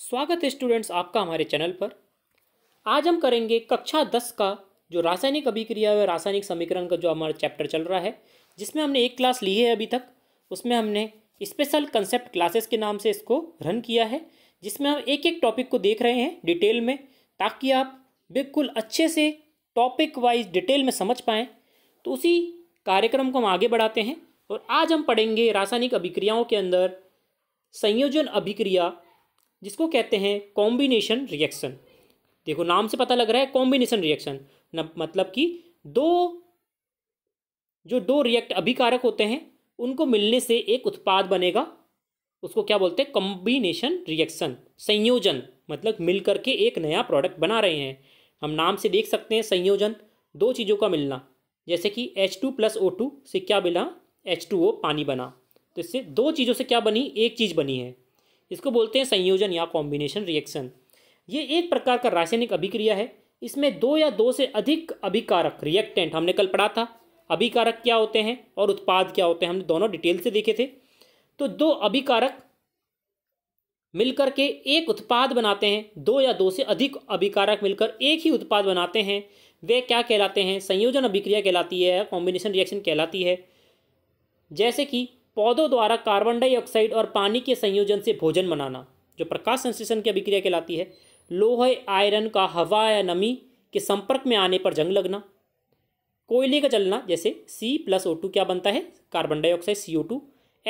स्वागत है स्टूडेंट्स आपका हमारे चैनल पर आज हम करेंगे कक्षा दस का जो रासायनिक अभिक्रिया व रासायनिक समीकरण का जो हमारा चैप्टर चल रहा है जिसमें हमने एक क्लास ली है अभी तक उसमें हमने स्पेशल कंसेप्ट क्लासेस के नाम से इसको रन किया है जिसमें हम एक एक टॉपिक को देख रहे हैं डिटेल में ताकि आप बिल्कुल अच्छे से टॉपिक वाइज डिटेल में समझ पाएँ तो उसी कार्यक्रम को हम आगे बढ़ाते हैं और आज हम पढ़ेंगे रासायनिक अभिक्रियाओं के अंदर संयोजन अभिक्रिया जिसको कहते हैं कॉम्बिनेशन रिएक्शन देखो नाम से पता लग रहा है कॉम्बिनेशन रिएक्शन मतलब कि दो जो दो रिएक्ट अभिकारक होते हैं उनको मिलने से एक उत्पाद बनेगा उसको क्या बोलते हैं कॉम्बिनेशन रिएक्शन संयोजन मतलब मिल के एक नया प्रोडक्ट बना रहे हैं हम नाम से देख सकते हैं संयोजन दो चीज़ों का मिलना जैसे कि H two plus O two से क्या मिला एच टू ओ पानी बना तो इससे दो चीज़ों से क्या बनी एक चीज़ बनी है इसको बोलते हैं संयोजन या कॉम्बिनेशन रिएक्शन ये एक प्रकार का रासायनिक अभिक्रिया है इसमें दो या दो से अधिक अभिकारक रिएक्टेंट हमने कल पढ़ा था अभिकारक क्या होते हैं और उत्पाद क्या होते हैं हमने दोनों डिटेल से देखे थे तो दो अभिकारक मिलकर के एक उत्पाद बनाते हैं दो या दो से अधिक अभिकारक मिलकर एक ही उत्पाद बनाते हैं वे क्या कहलाते हैं संयोजन अभिक्रिया कहलाती है कॉम्बिनेशन रिएक्शन कहलाती है जैसे कि पौधों द्वारा कार्बन डाइऑक्साइड और पानी के संयोजन से भोजन बनाना जो प्रकाश संश्लेषण की अभिक्रिया कहलाती है लोहे आयरन का हवा या नमी के संपर्क में आने पर जंग लगना कोयले का जलना जैसे सी प्लस ओ टू क्या बनता है carbon dioxide C O two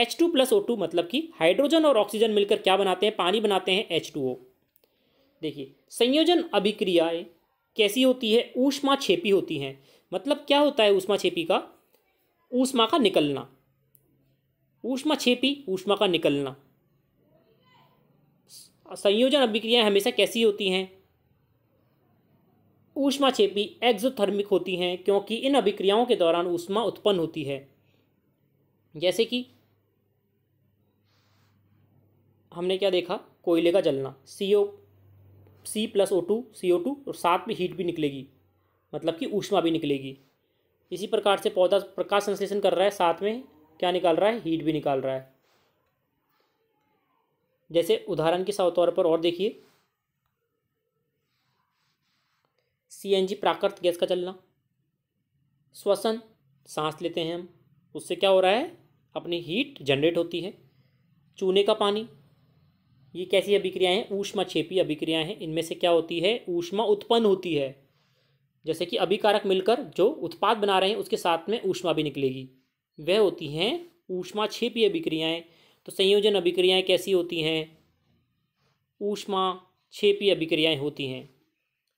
H two plus O two मतलब कि हाइड्रोजन और ऑक्सीजन मिलकर क्या बनाते हैं पानी बनाते हैं एच टू ओ देखिए संयोजन अभिक्रियाएँ कैसी होती है ऊष्मा छेपी होती हैं मतलब क्या होता है ऊष्मा छेपी का ऊष्मा का निकलना ऊष्मा छेपी ऊष्मा का निकलना संयोजन अभिक्रियाएं हमेशा कैसी होती हैं ऊष्मा छेपी एक्जोथर्मिक होती हैं क्योंकि इन अभिक्रियाओं के दौरान ऊष्मा उत्पन्न होती है जैसे कि हमने क्या देखा कोयले का जलना C O C plus O two C O two और साथ में हीट भी निकलेगी मतलब कि ऊष्मा भी निकलेगी इसी प्रकार से पौधा प्रकाश संश्लेषण कर रहा है साथ में क्या निकाल रहा है हीट भी निकाल रहा है जैसे उदाहरण के तौर पर और देखिए सीएनजी प्राकृतिक गैस का चलना श्वसन सांस लेते हैं हम उससे क्या हो रहा है अपनी हीट जनरेट होती है चूने का पानी ये कैसी अभिक्रियाएं हैं ऊष्मा छेपी अभिक्रियाएं हैं इनमें से क्या होती है ऊष्मा उत्पन्न होती है जैसे कि अभिकारक मिलकर जो उत्पाद बना रहे हैं उसके साथ में ऊष्मा भी निकलेगी वह होती हैं ऊष्मा छेपीय अभिक्रियाएँ तो संयोजन अभिक्रियाएँ कैसी होती हैं ऊष्मा छेपीय अभिक्रियाएँ होती हैं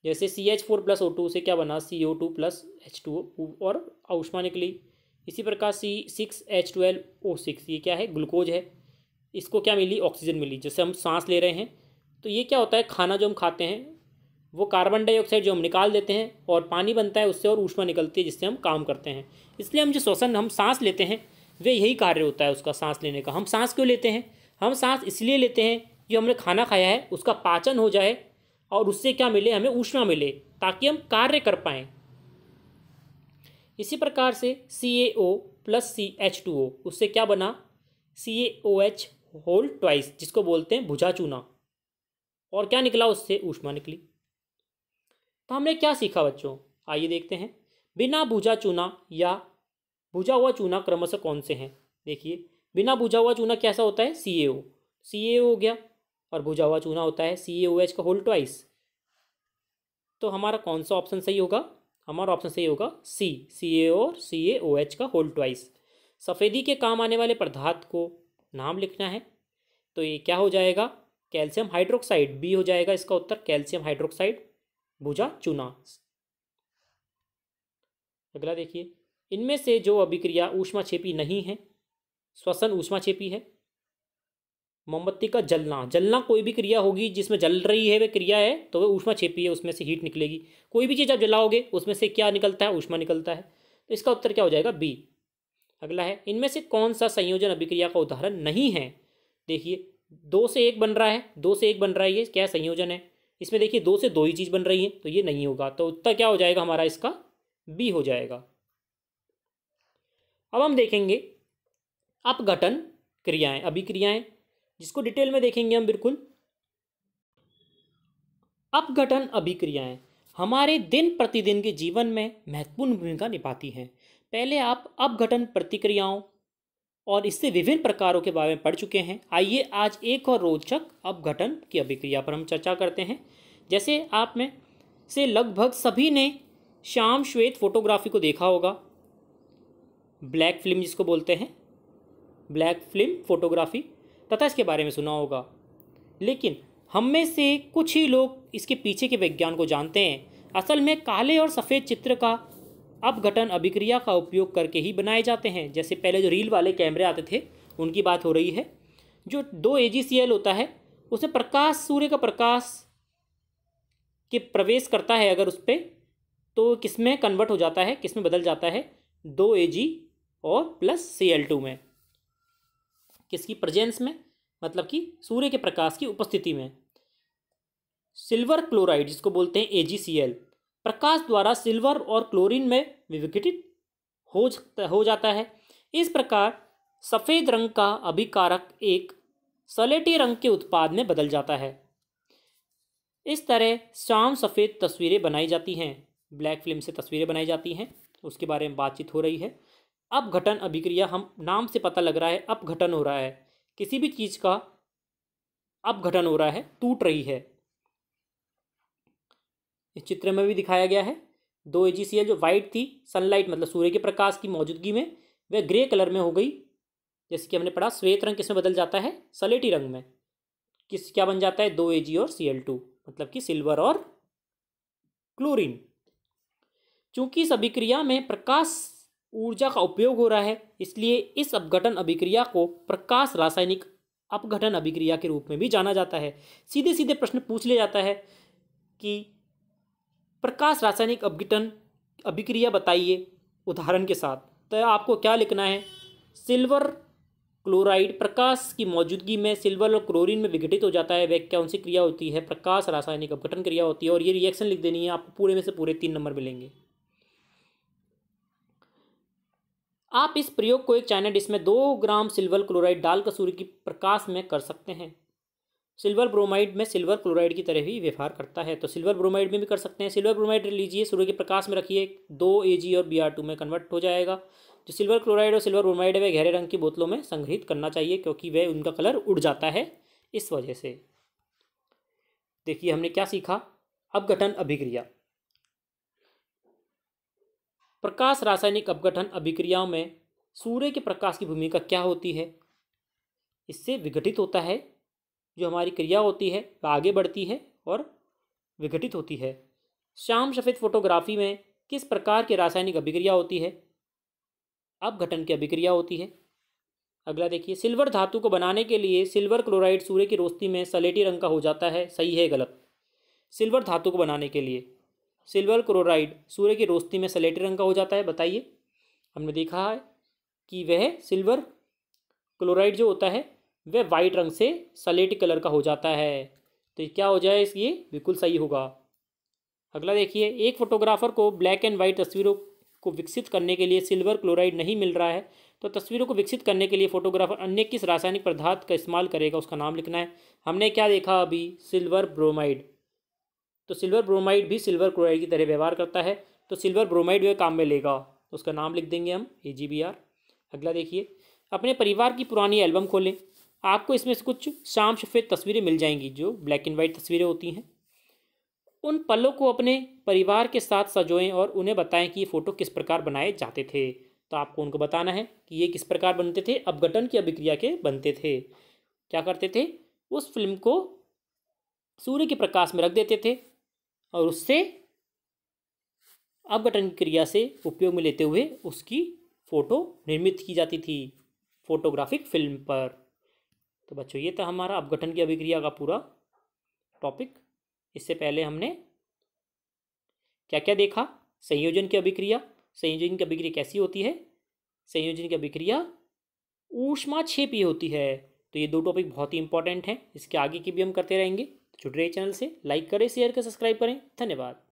जैसे C H four plus O two से क्या बना C O two plus H two और ऊष्मा निकली इसी प्रकार C six H twelve O six ये क्या है ग्लूकोज है इसको क्या मिली ऑक्सीजन मिली जैसे हम सांस ले रहे हैं तो ये क्या होता है खाना जो हम खाते हैं वो कार्बन डाइऑक्साइड जो हम निकाल देते हैं और पानी बनता है उससे और ऊष्मा निकलती है जिससे हम काम करते हैं इसलिए हम जो श्वसन हम सांस लेते हैं वे यही कार्य होता है उसका सांस लेने का हम सांस क्यों लेते हैं हम सांस इसलिए लेते हैं जो हमने खाना खाया है उसका पाचन हो जाए और उससे क्या मिले हमें ऊष्मा मिले ताकि हम कार्य कर पाएँ इसी प्रकार से C A O plus C H two O उससे क्या बना C A O H whole twice जिसको बोलते हैं भुजा चूना और क्या निकला उससे ऊष्मा निकली तो हमने क्या सीखा बच्चों आइए देखते हैं बिना बुझा चूना या बुझा हुआ चूना क्रमशः कौन से हैं देखिए बिना बुझा हुआ चूना कैसा होता है सी ए ओ सी ए हो गया और बुझा हुआ चूना होता है सी ए ओ एच का होल ट्वाइस तो हमारा कौन सा ऑप्शन सही होगा हमारा ऑप्शन सही होगा सी सी ए और सी ए ओ एच का होल ट्वाइस सफ़ेदी के काम आने वाले पदार्थ को नाम लिखना है तो ये क्या हो जाएगा कैल्शियम हाइड्रोक्साइड बी हो जाएगा इसका उत्तर कैल्शियम हाइड्रोक्साइड भुजा चुना अगला देखिए इनमें से जो अभिक्रिया ऊष्माक्षेपी नहीं है श्वसन ऊष्माक्षेपी है मोमबत्ती का जलना जलना कोई भी क्रिया होगी जिसमें जल रही है वह क्रिया है तो वह ऊष्मा छेपी है उसमें से हीट निकलेगी कोई भी चीज़ आप जलाओगे उसमें से क्या निकलता है ऊष्मा निकलता है तो इसका उत्तर क्या हो जाएगा बी अगला है इनमें से कौन सा संयोजन अभिक्रिया का उदाहरण नहीं है देखिए दो से एक बन रहा है दो से एक बन रहा है ये क्या संयोजन है इसमें देखिए दो से दो ही चीज़ बन रही है तो ये नहीं होगा तो उत्तर क्या हो जाएगा हमारा इसका बी हो जाएगा अब हम देखेंगे अपघटन क्रियाएं अभिक्रियाएं जिसको डिटेल में देखेंगे हम बिल्कुल अपघटन अभिक्रियाएं हमारे दिन प्रतिदिन के जीवन में महत्वपूर्ण भूमिका निभाती हैं पहले आप अपघटन प्रतिक्रियाओं और इससे विभिन्न प्रकारों के बारे में पढ़ चुके हैं आइए आज एक और रोचक अपघटन की अभिक्रिया पर हम चर्चा करते हैं जैसे आप में से लगभग सभी ने श्याम श्वेत फोटोग्राफी को देखा होगा ब्लैक फिल्म जिसको बोलते हैं ब्लैक फिल्म फोटोग्राफी तथा इसके बारे में सुना होगा लेकिन हम में से कुछ ही लोग इसके पीछे के विज्ञान को जानते हैं असल में काले और सफ़ेद चित्र का अपघटन अभिक्रिया का उपयोग करके ही बनाए जाते हैं जैसे पहले जो रील वाले कैमरे आते थे उनकी बात हो रही है जो दो ए होता है उसमें प्रकाश सूर्य का प्रकाश के प्रवेश करता है अगर उस पर तो किस में कन्वर्ट हो जाता है किस में बदल जाता है दो ए जी और प्लस सी एल टू में किसकी प्रजेंस में मतलब कि सूर्य के प्रकाश की उपस्थिति में सिल्वर क्लोराइड जिसको बोलते हैं ए जी सी एल प्रकाश द्वारा सिल्वर और क्लोरीन में विघटित हो हो जाता है इस प्रकार सफ़ेद रंग का अभिकारक एक सलेटी रंग के उत्पाद में बदल जाता है इस तरह शाम सफ़ेद तस्वीरें बनाई जाती हैं ब्लैक फिल्म से तस्वीरें बनाई जाती हैं उसके बारे में बातचीत हो रही है अपघटन अभिक्रिया हम नाम से पता लग रहा है अपघटन हो रहा है किसी भी चीज़ का अपघटन हो रहा है टूट रही है इस चित्र में भी दिखाया गया है दो ए जो वाइट थी सनलाइट मतलब सूर्य के प्रकाश की मौजूदगी में वह ग्रे कलर में हो गई जैसे कि हमने पढ़ा श्वेत रंग किसमें बदल जाता है सलेटी रंग में किस क्या बन जाता है दो ए और सी मतलब कि सिल्वर और क्लोरीन चूंकि इस अभिक्रिया में प्रकाश ऊर्जा का उपयोग हो रहा है इसलिए इस अपघटन अभिक्रिया को प्रकाश रासायनिक अपघटन अभिक्रिया के रूप में भी जाना जाता है सीधे सीधे प्रश्न पूछ लिया जाता है कि प्रकाश रासायनिक अपघटन अभिक्रिया बताइए उदाहरण के साथ तो आपको क्या लिखना है सिल्वर क्लोराइड प्रकाश की मौजूदगी में सिल्वर और क्लोरीन में विघटित हो जाता है वह कौन सी क्रिया होती है प्रकाश रासायनिक अपघटन क्रिया होती है और ये रिएक्शन लिख देनी है आपको पूरे में से पूरे तीन नंबर मिलेंगे आप इस प्रयोग को एक चाइना डिश में दो ग्राम सिल्वर क्लोराइड डालकर सूर्य की प्रकाश में कर सकते हैं सिल्वर ब्रोमाइड में सिल्वर क्लोराइड की तरह ही व्यवहार करता है तो सिल्वर ब्रोमाइड में भी कर सकते हैं सिल्वर ब्रोमाइड लीजिए सूर्य के प्रकाश में रखिए दो ए और बी में कन्वर्ट हो जाएगा जो सिल्वर क्लोराइड और सिल्वर ब्रोमाइड है वह गहरे रंग की बोतलों में संग्रहित करना चाहिए क्योंकि वह उनका कलर उड़ जाता है इस वजह से देखिए हमने क्या सीखा अपघटन अभिक्रिया प्रकाश रासायनिक अपघटन अभिक्रियाओं में सूर्य के प्रकाश की भूमिका क्या होती है इससे विघटित होता है जो हमारी क्रिया होती है वह आगे बढ़ती है और विघटित होती है श्याम सफ़ेद फोटोग्राफी में किस प्रकार की रासायनिक अभिक्रिया होती है अपघटन की अभिक्रिया होती है अगला देखिए सिल्वर धातु को बनाने के लिए सिल्वर क्लोराइड सूर्य की रोशनी में सलेटी रंग का हो जाता है सही है गलत सिल्वर धातु को बनाने के लिए सिल्वर क्लोराइड सूर्य की रोशनी में सलेटी रंग का हो जाता है बताइए हमने देखा है कि वह सिल्वर क्लोराइड जो होता है वह वाइट रंग से सलेटी कलर का हो जाता है तो क्या हो जाए ये बिल्कुल सही होगा अगला देखिए एक फोटोग्राफर को ब्लैक एंड वाइट तस्वीरों को विकसित करने के लिए सिल्वर क्लोराइड नहीं मिल रहा है तो तस्वीरों को विकसित करने के लिए फोटोग्राफर अन्य किस रासायनिक पदार्थ का इस्तेमाल करेगा उसका नाम लिखना है हमने क्या देखा अभी सिल्वर ब्रोमाइड तो सिल्वर ब्रोमाइड भी सिल्वर क्लोराइड की तरह व्यवहार करता है तो सिल्वर ब्रोमाइड वह काम में लेगा तो उसका नाम लिख देंगे हम ए अगला देखिए अपने परिवार की पुरानी एल्बम खोलें आपको इसमें से कुछ शाम सफ़ेद तस्वीरें मिल जाएंगी जो ब्लैक एंड वाइट तस्वीरें होती हैं उन पलों को अपने परिवार के साथ सजोएं और उन्हें बताएं कि ये फ़ोटो किस प्रकार बनाए जाते थे तो आपको उनको बताना है कि ये किस प्रकार बनते थे अपघटन की अभिक्रिया के बनते थे क्या करते थे उस फिल्म को सूर्य के प्रकाश में रख देते थे और उससे अपघटन क्रिया से उपयोग में लेते हुए उसकी फ़ोटो निर्मित की जाती थी फोटोग्राफिक फिल्म पर तो बच्चों ये था हमारा अपघटन की अभिक्रिया का पूरा टॉपिक इससे पहले हमने क्या क्या देखा संयोजन की अभिक्रिया संयोजन की अभिक्रिया कैसी होती है संयोजन की अभिक्रिया ऊष्मा छेपी होती है तो ये दो टॉपिक बहुत ही इंपॉर्टेंट हैं इसके आगे की भी हम करते रहेंगे जुड़ रहे चैनल से लाइक करें शेयर करें सब्सक्राइब करें धन्यवाद